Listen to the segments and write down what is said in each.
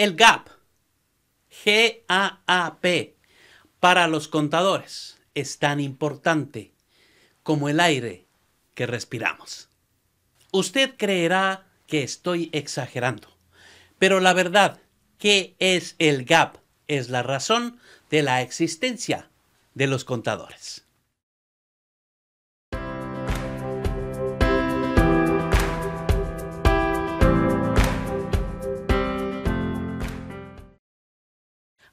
el GAP, G-A-A-P, para los contadores es tan importante como el aire que respiramos. Usted creerá que estoy exagerando, pero la verdad, ¿qué es el GAP? Es la razón de la existencia de los contadores.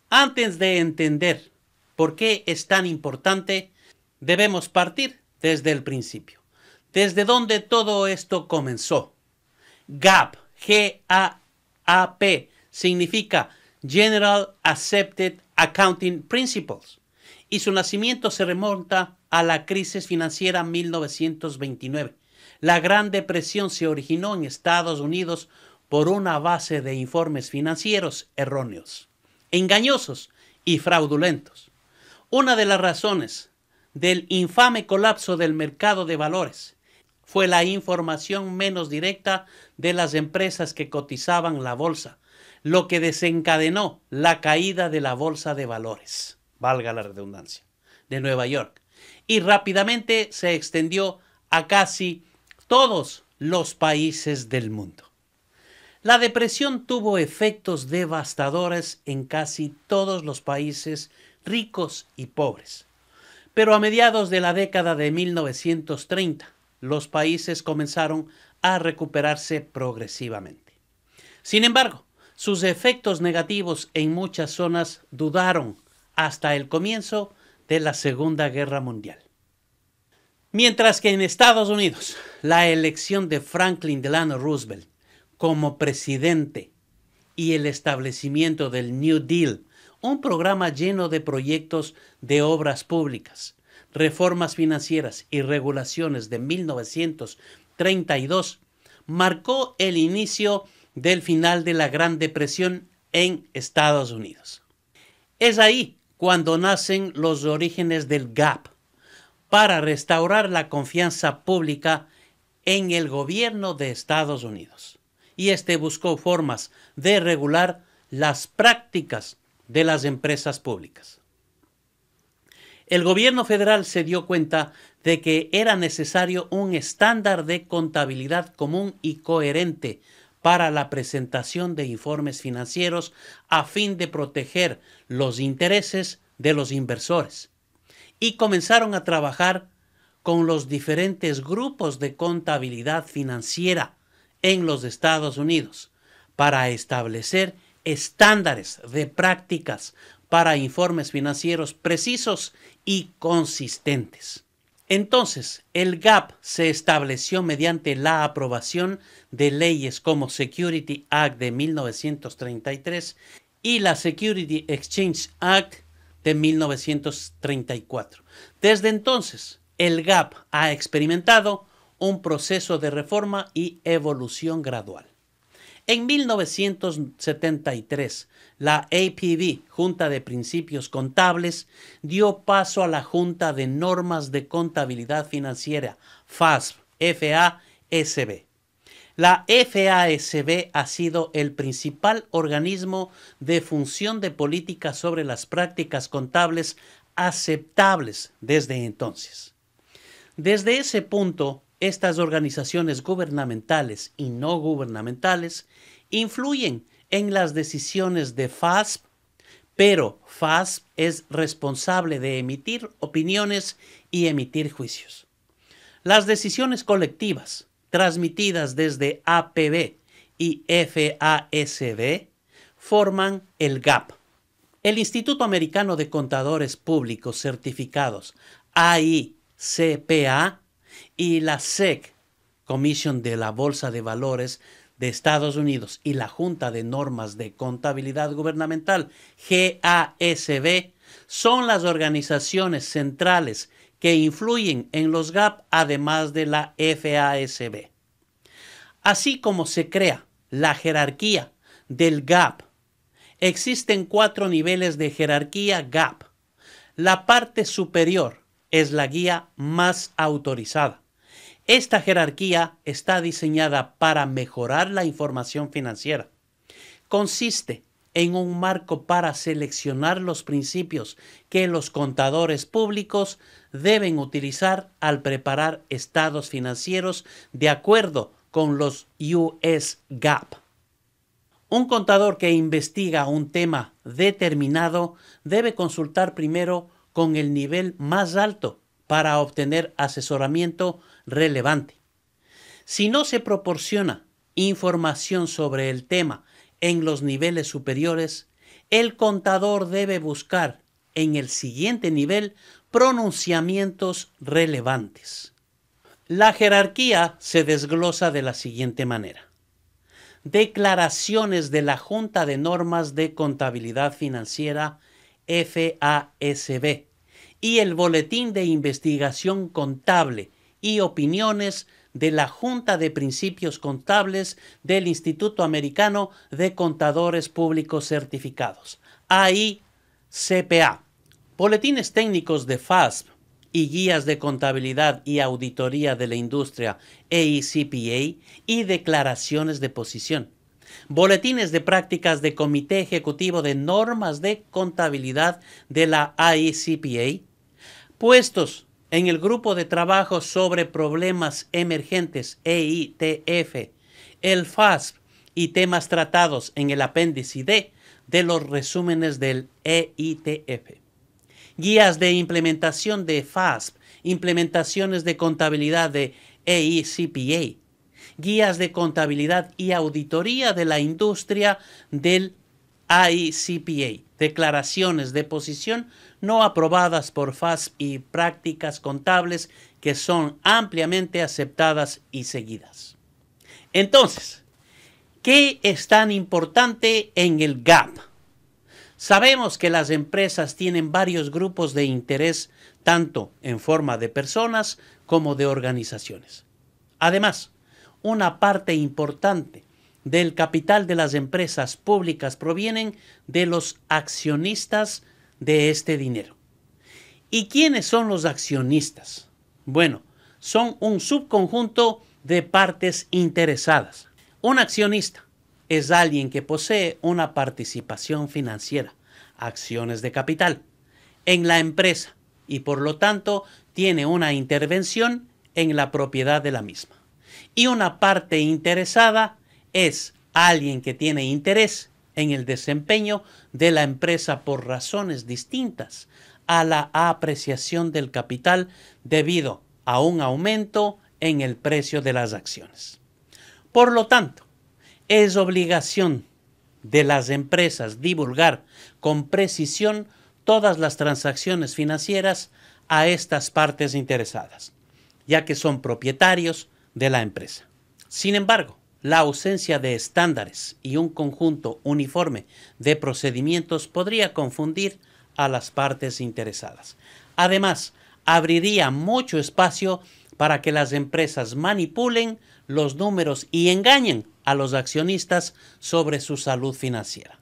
Antes de entender por qué es tan importante, debemos partir desde el principio, desde donde todo esto comenzó. GAP, g significa General Accepted Accounting Principles y su nacimiento se remonta a la crisis financiera 1929. La Gran Depresión se originó en Estados Unidos por una base de informes financieros erróneos engañosos y fraudulentos. Una de las razones del infame colapso del mercado de valores fue la información menos directa de las empresas que cotizaban la bolsa, lo que desencadenó la caída de la bolsa de valores, valga la redundancia, de Nueva York, y rápidamente se extendió a casi todos los países del mundo. La depresión tuvo efectos devastadores en casi todos los países ricos y pobres. Pero a mediados de la década de 1930, los países comenzaron a recuperarse progresivamente. Sin embargo, sus efectos negativos en muchas zonas dudaron hasta el comienzo de la Segunda Guerra Mundial. Mientras que en Estados Unidos, la elección de Franklin Delano Roosevelt como presidente y el establecimiento del New Deal, un programa lleno de proyectos de obras públicas, reformas financieras y regulaciones de 1932, marcó el inicio del final de la Gran Depresión en Estados Unidos. Es ahí cuando nacen los orígenes del GAP, para restaurar la confianza pública en el gobierno de Estados Unidos y este buscó formas de regular las prácticas de las empresas públicas. El gobierno federal se dio cuenta de que era necesario un estándar de contabilidad común y coherente para la presentación de informes financieros a fin de proteger los intereses de los inversores. Y comenzaron a trabajar con los diferentes grupos de contabilidad financiera en los Estados Unidos para establecer estándares de prácticas para informes financieros precisos y consistentes. Entonces, el GAP se estableció mediante la aprobación de leyes como Security Act de 1933 y la Security Exchange Act de 1934. Desde entonces, el GAP ha experimentado un proceso de reforma y evolución gradual. En 1973, la APB, Junta de Principios Contables, dio paso a la Junta de Normas de Contabilidad Financiera, FASB, La FASB ha sido el principal organismo de función de política sobre las prácticas contables aceptables desde entonces. Desde ese punto, estas organizaciones gubernamentales y no gubernamentales influyen en las decisiones de FASP, pero FASP es responsable de emitir opiniones y emitir juicios. Las decisiones colectivas transmitidas desde APB y FASB forman el GAP. El Instituto Americano de Contadores Públicos Certificados, AICPA, y la SEC, Comisión de la Bolsa de Valores de Estados Unidos y la Junta de Normas de Contabilidad Gubernamental, GASB, son las organizaciones centrales que influyen en los GAP además de la FASB. Así como se crea la jerarquía del GAP, existen cuatro niveles de jerarquía GAP. La parte superior es la guía más autorizada. Esta jerarquía está diseñada para mejorar la información financiera. Consiste en un marco para seleccionar los principios que los contadores públicos deben utilizar al preparar estados financieros de acuerdo con los US GAAP. Un contador que investiga un tema determinado debe consultar primero con el nivel más alto para obtener asesoramiento relevante. Si no se proporciona información sobre el tema en los niveles superiores, el contador debe buscar en el siguiente nivel pronunciamientos relevantes. La jerarquía se desglosa de la siguiente manera. Declaraciones de la Junta de Normas de Contabilidad Financiera FASB y el Boletín de Investigación Contable y Opiniones de la Junta de Principios Contables del Instituto Americano de Contadores Públicos Certificados, AICPA. Boletines técnicos de FASB y guías de contabilidad y auditoría de la industria AICPA y declaraciones de posición. Boletines de prácticas de Comité Ejecutivo de Normas de Contabilidad de la AICPA puestos en el grupo de trabajo sobre problemas emergentes EITF, el FASP y temas tratados en el apéndice D de los resúmenes del EITF. Guías de implementación de FASP, implementaciones de contabilidad de EICPA, guías de contabilidad y auditoría de la industria del AICPA, declaraciones de posición no aprobadas por FAS y prácticas contables que son ampliamente aceptadas y seguidas. Entonces, ¿qué es tan importante en el GAP? Sabemos que las empresas tienen varios grupos de interés, tanto en forma de personas como de organizaciones. Además, una parte importante del capital de las empresas públicas provienen de los accionistas de este dinero. ¿Y quiénes son los accionistas? Bueno, son un subconjunto de partes interesadas. Un accionista es alguien que posee una participación financiera, acciones de capital, en la empresa y por lo tanto tiene una intervención en la propiedad de la misma. Y una parte interesada es alguien que tiene interés en el desempeño de la empresa por razones distintas a la apreciación del capital debido a un aumento en el precio de las acciones. Por lo tanto, es obligación de las empresas divulgar con precisión todas las transacciones financieras a estas partes interesadas, ya que son propietarios de la empresa. Sin embargo, la ausencia de estándares y un conjunto uniforme de procedimientos podría confundir a las partes interesadas. Además, abriría mucho espacio para que las empresas manipulen los números y engañen a los accionistas sobre su salud financiera.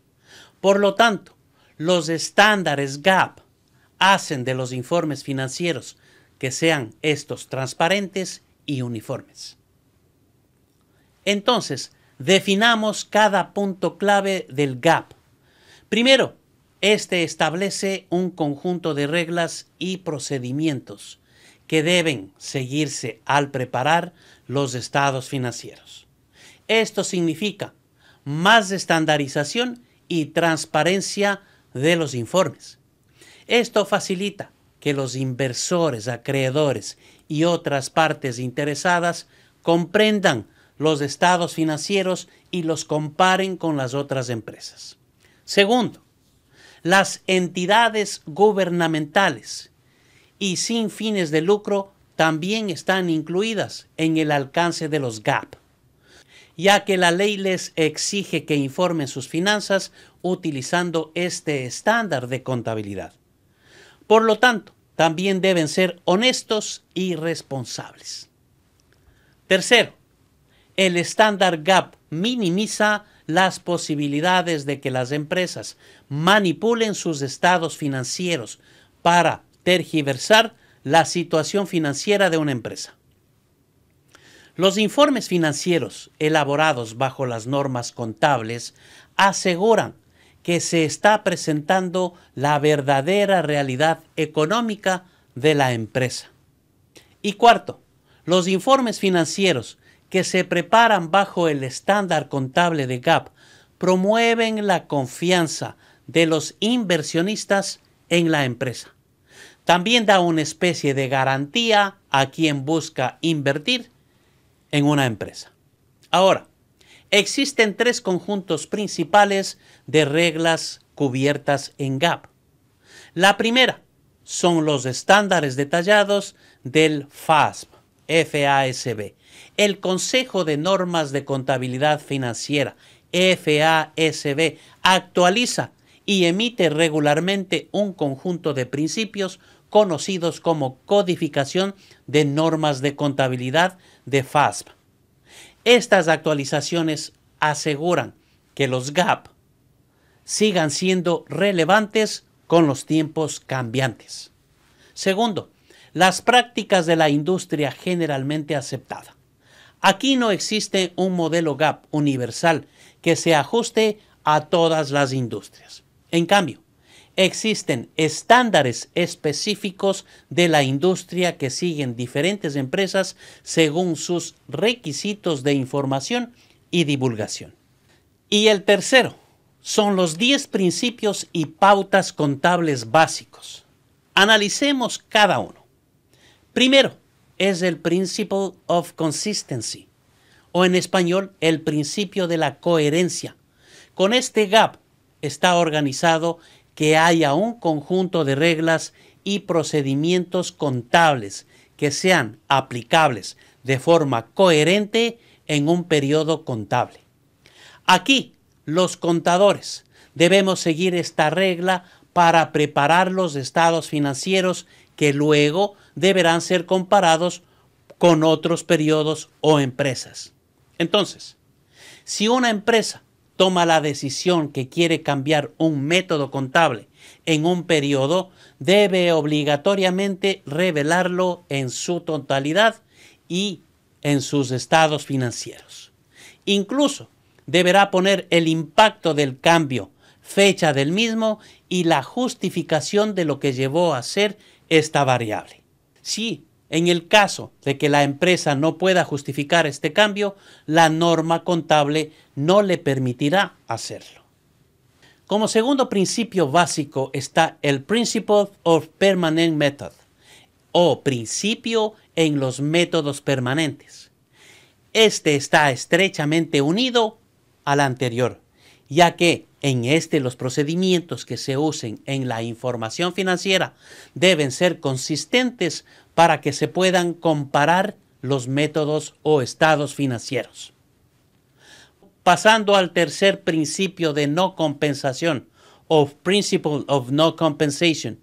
Por lo tanto, los estándares GAP hacen de los informes financieros que sean estos transparentes y uniformes. Entonces, definamos cada punto clave del GAP. Primero, este establece un conjunto de reglas y procedimientos que deben seguirse al preparar los estados financieros. Esto significa más estandarización y transparencia de los informes. Esto facilita que los inversores, acreedores y otras partes interesadas comprendan los estados financieros y los comparen con las otras empresas. Segundo, las entidades gubernamentales y sin fines de lucro también están incluidas en el alcance de los GAP, ya que la ley les exige que informen sus finanzas utilizando este estándar de contabilidad. Por lo tanto, también deben ser honestos y responsables. Tercero, el estándar GAP minimiza las posibilidades de que las empresas manipulen sus estados financieros para tergiversar la situación financiera de una empresa. Los informes financieros elaborados bajo las normas contables aseguran que se está presentando la verdadera realidad económica de la empresa. Y cuarto, los informes financieros que se preparan bajo el estándar contable de GAP promueven la confianza de los inversionistas en la empresa. También da una especie de garantía a quien busca invertir en una empresa. Ahora, existen tres conjuntos principales de reglas cubiertas en GAP. La primera son los estándares detallados del FASB, FASB el Consejo de Normas de Contabilidad Financiera, FASB, actualiza y emite regularmente un conjunto de principios conocidos como codificación de normas de contabilidad de FASB. Estas actualizaciones aseguran que los GAP sigan siendo relevantes con los tiempos cambiantes. Segundo, las prácticas de la industria generalmente aceptada. Aquí no existe un modelo GAP universal que se ajuste a todas las industrias. En cambio, existen estándares específicos de la industria que siguen diferentes empresas según sus requisitos de información y divulgación. Y el tercero son los 10 principios y pautas contables básicos. Analicemos cada uno. Primero, es el principle of consistency, o en español, el principio de la coherencia. Con este gap está organizado que haya un conjunto de reglas y procedimientos contables que sean aplicables de forma coherente en un periodo contable. Aquí, los contadores debemos seguir esta regla para preparar los estados financieros que luego deberán ser comparados con otros periodos o empresas. Entonces, si una empresa toma la decisión que quiere cambiar un método contable en un periodo, debe obligatoriamente revelarlo en su totalidad y en sus estados financieros. Incluso deberá poner el impacto del cambio, fecha del mismo y la justificación de lo que llevó a ser esta variable. Si, en el caso de que la empresa no pueda justificar este cambio, la norma contable no le permitirá hacerlo. Como segundo principio básico está el Principle of Permanent Method, o principio en los métodos permanentes. Este está estrechamente unido al anterior, ya que en este, los procedimientos que se usen en la información financiera deben ser consistentes para que se puedan comparar los métodos o estados financieros. Pasando al tercer principio de no compensación, o Principle of No Compensation,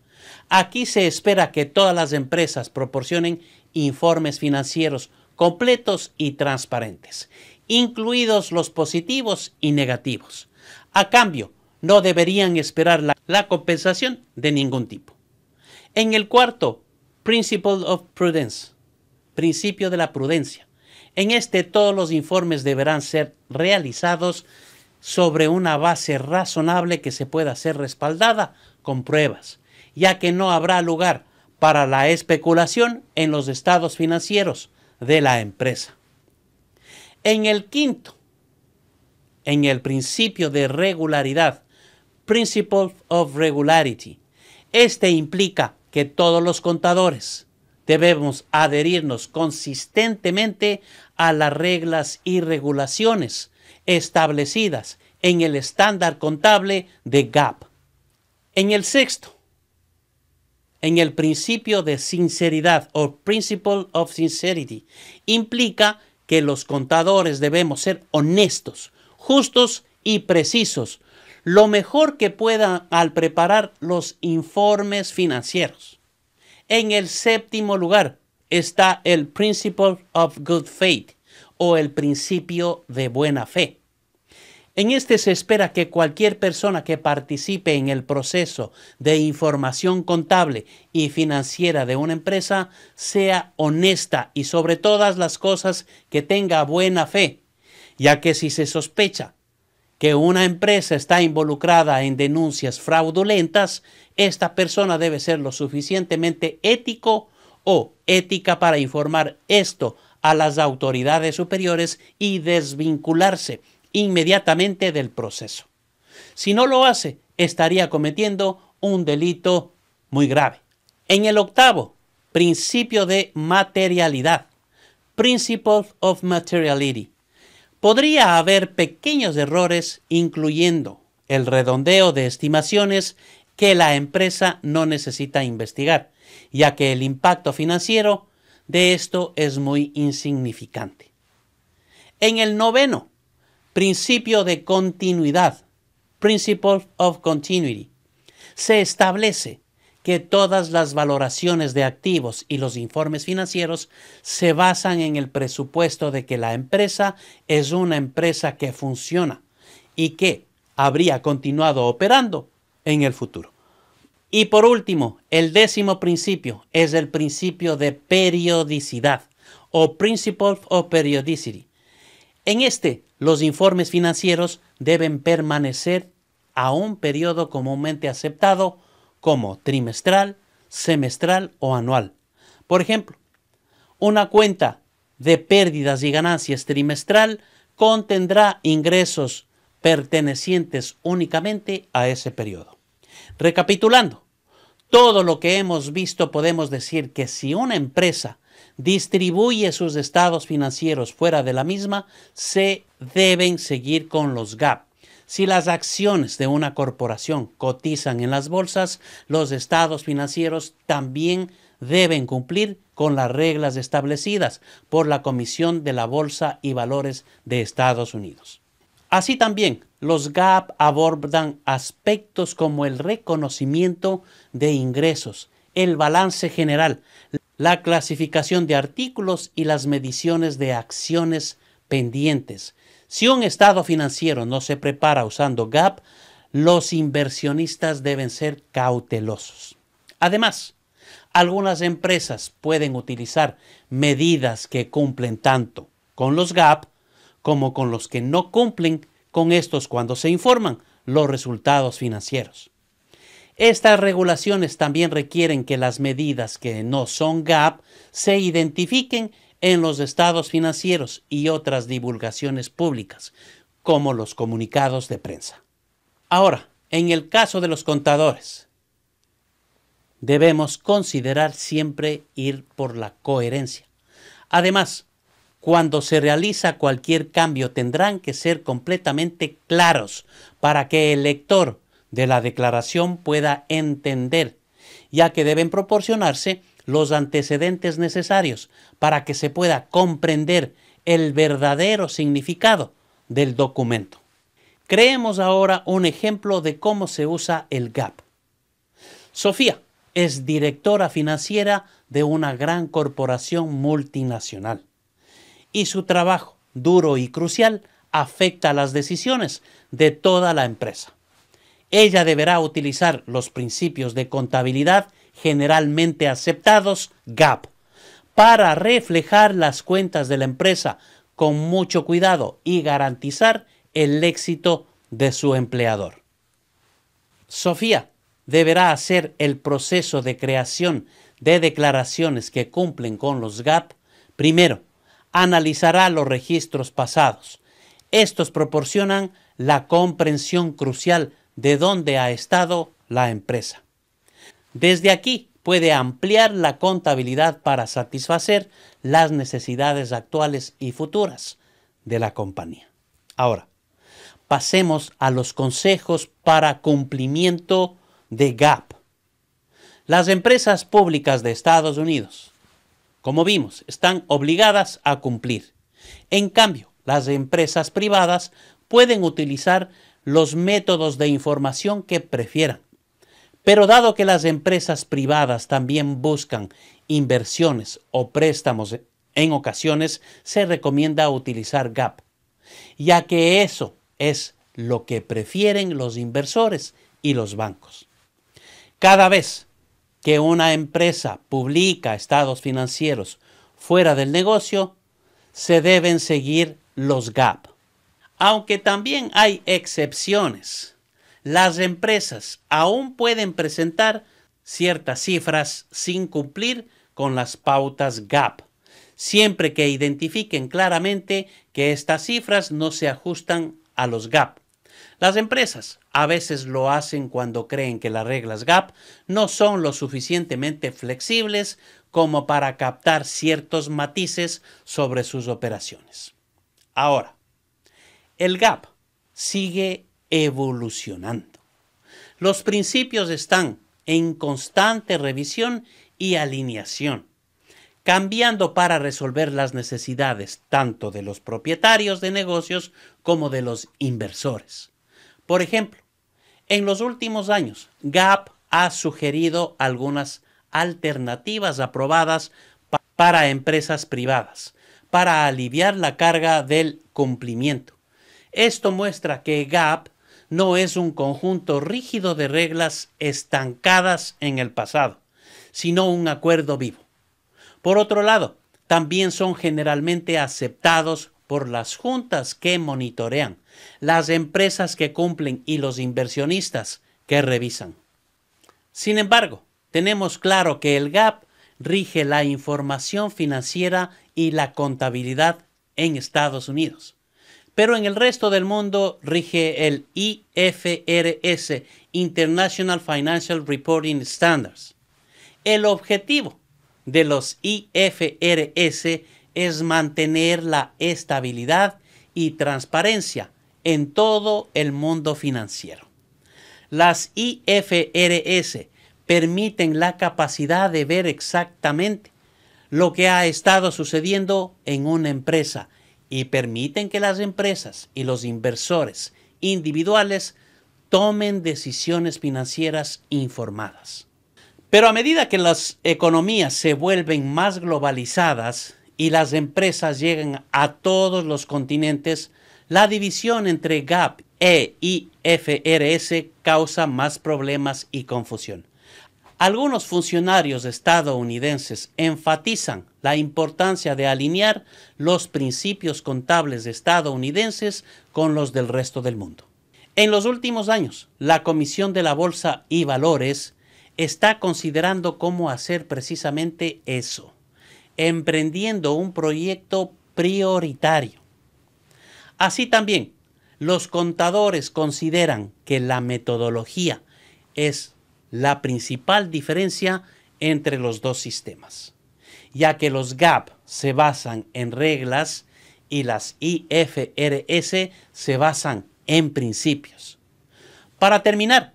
aquí se espera que todas las empresas proporcionen informes financieros completos y transparentes, incluidos los positivos y negativos. A cambio, no deberían esperar la, compensación de ningún tipo. En el cuarto, Principle of Prudence, principio de la prudencia. En este todos los informes deberán ser realizados sobre una base razonable que se pueda ser respaldada con pruebas, ya que no habrá lugar para la especulación en los estados financieros de la empresa. En el quinto, en el principio de regularidad, Principle of Regularity. Este implica que todos los contadores debemos adherirnos consistentemente a las reglas y regulaciones establecidas en el estándar contable de GAAP. En el sexto, en el principio de sinceridad o Principle of Sincerity, implica que los contadores debemos ser honestos justos y precisos, lo mejor que pueda al preparar los informes financieros. En el séptimo lugar está el Principle of Good Faith o el principio de buena fe. En este se espera que cualquier persona que participe en el proceso de información contable y financiera de una empresa sea honesta y sobre todas las cosas que tenga buena fe ya que si se sospecha que una empresa está involucrada en denuncias fraudulentas, esta persona debe ser lo suficientemente ético o ética para informar esto a las autoridades superiores y desvincularse inmediatamente del proceso. Si no lo hace, estaría cometiendo un delito muy grave. En el octavo, principio de materialidad, Principles of Materiality, podría haber pequeños errores, incluyendo el redondeo de estimaciones que la empresa no necesita investigar, ya que el impacto financiero de esto es muy insignificante. En el noveno, principio de continuidad, Principle of Continuity, se establece que todas las valoraciones de activos y los informes financieros se basan en el presupuesto de que la empresa es una empresa que funciona y que habría continuado operando en el futuro. Y por último, el décimo principio es el principio de periodicidad o Principle of Periodicity. En este, los informes financieros deben permanecer a un periodo comúnmente aceptado como trimestral, semestral o anual. Por ejemplo, una cuenta de pérdidas y ganancias trimestral contendrá ingresos pertenecientes únicamente a ese periodo. Recapitulando, todo lo que hemos visto podemos decir que si una empresa distribuye sus estados financieros fuera de la misma, se deben seguir con los GAP si las acciones de una corporación cotizan en las bolsas, los estados financieros también deben cumplir con las reglas establecidas por la Comisión de la Bolsa y Valores de Estados Unidos. Así también, los GAAP abordan aspectos como el reconocimiento de ingresos, el balance general, la clasificación de artículos y las mediciones de acciones pendientes, si un estado financiero no se prepara usando GAP, los inversionistas deben ser cautelosos. Además, algunas empresas pueden utilizar medidas que cumplen tanto con los GAP como con los que no cumplen con estos cuando se informan los resultados financieros. Estas regulaciones también requieren que las medidas que no son GAP se identifiquen en los estados financieros y otras divulgaciones públicas, como los comunicados de prensa. Ahora, en el caso de los contadores, debemos considerar siempre ir por la coherencia. Además, cuando se realiza cualquier cambio tendrán que ser completamente claros para que el lector de la declaración pueda entender, ya que deben proporcionarse los antecedentes necesarios para que se pueda comprender el verdadero significado del documento. Creemos ahora un ejemplo de cómo se usa el GAP. Sofía es directora financiera de una gran corporación multinacional y su trabajo duro y crucial afecta las decisiones de toda la empresa. Ella deberá utilizar los principios de contabilidad generalmente aceptados, GAP, para reflejar las cuentas de la empresa con mucho cuidado y garantizar el éxito de su empleador. Sofía deberá hacer el proceso de creación de declaraciones que cumplen con los GAP. Primero, analizará los registros pasados. Estos proporcionan la comprensión crucial de dónde ha estado la empresa. Desde aquí puede ampliar la contabilidad para satisfacer las necesidades actuales y futuras de la compañía. Ahora, pasemos a los consejos para cumplimiento de GAP. Las empresas públicas de Estados Unidos, como vimos, están obligadas a cumplir. En cambio, las empresas privadas pueden utilizar los métodos de información que prefieran pero dado que las empresas privadas también buscan inversiones o préstamos en ocasiones, se recomienda utilizar GAP, ya que eso es lo que prefieren los inversores y los bancos. Cada vez que una empresa publica estados financieros fuera del negocio, se deben seguir los GAP, aunque también hay excepciones. Las empresas aún pueden presentar ciertas cifras sin cumplir con las pautas GAP, siempre que identifiquen claramente que estas cifras no se ajustan a los GAP. Las empresas a veces lo hacen cuando creen que las reglas GAP no son lo suficientemente flexibles como para captar ciertos matices sobre sus operaciones. Ahora, el GAP sigue evolucionando. Los principios están en constante revisión y alineación, cambiando para resolver las necesidades tanto de los propietarios de negocios como de los inversores. Por ejemplo, en los últimos años, Gap ha sugerido algunas alternativas aprobadas para empresas privadas, para aliviar la carga del cumplimiento. Esto muestra que Gap no es un conjunto rígido de reglas estancadas en el pasado, sino un acuerdo vivo. Por otro lado, también son generalmente aceptados por las juntas que monitorean, las empresas que cumplen y los inversionistas que revisan. Sin embargo, tenemos claro que el GAP rige la información financiera y la contabilidad en Estados Unidos pero en el resto del mundo rige el IFRS, International Financial Reporting Standards. El objetivo de los IFRS es mantener la estabilidad y transparencia en todo el mundo financiero. Las IFRS permiten la capacidad de ver exactamente lo que ha estado sucediendo en una empresa y permiten que las empresas y los inversores individuales tomen decisiones financieras informadas. Pero a medida que las economías se vuelven más globalizadas y las empresas llegan a todos los continentes, la división entre GAP e IFRS causa más problemas y confusión. Algunos funcionarios estadounidenses enfatizan la importancia de alinear los principios contables estadounidenses con los del resto del mundo. En los últimos años, la Comisión de la Bolsa y Valores está considerando cómo hacer precisamente eso, emprendiendo un proyecto prioritario. Así también, los contadores consideran que la metodología es la principal diferencia entre los dos sistemas, ya que los GAP se basan en reglas y las IFRS se basan en principios. Para terminar,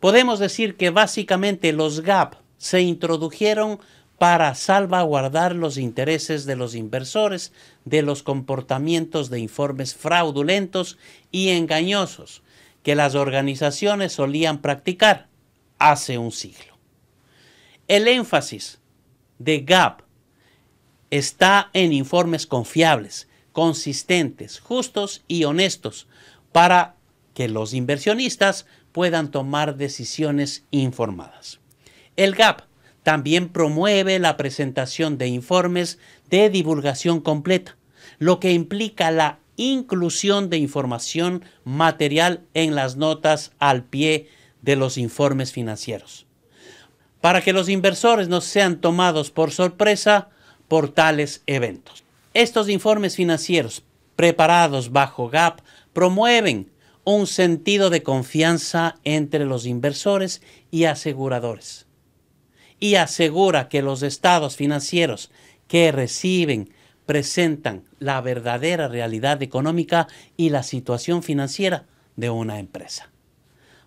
podemos decir que básicamente los GAP se introdujeron para salvaguardar los intereses de los inversores de los comportamientos de informes fraudulentos y engañosos que las organizaciones solían practicar hace un siglo. El énfasis de GAP está en informes confiables, consistentes, justos y honestos para que los inversionistas puedan tomar decisiones informadas. El GAP también promueve la presentación de informes de divulgación completa, lo que implica la inclusión de información material en las notas al pie de los informes financieros, para que los inversores no sean tomados por sorpresa por tales eventos. Estos informes financieros preparados bajo GAP promueven un sentido de confianza entre los inversores y aseguradores y asegura que los estados financieros que reciben presentan la verdadera realidad económica y la situación financiera de una empresa.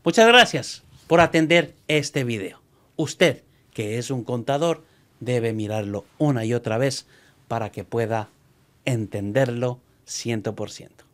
Muchas gracias por atender este video. Usted, que es un contador, debe mirarlo una y otra vez para que pueda entenderlo 100%.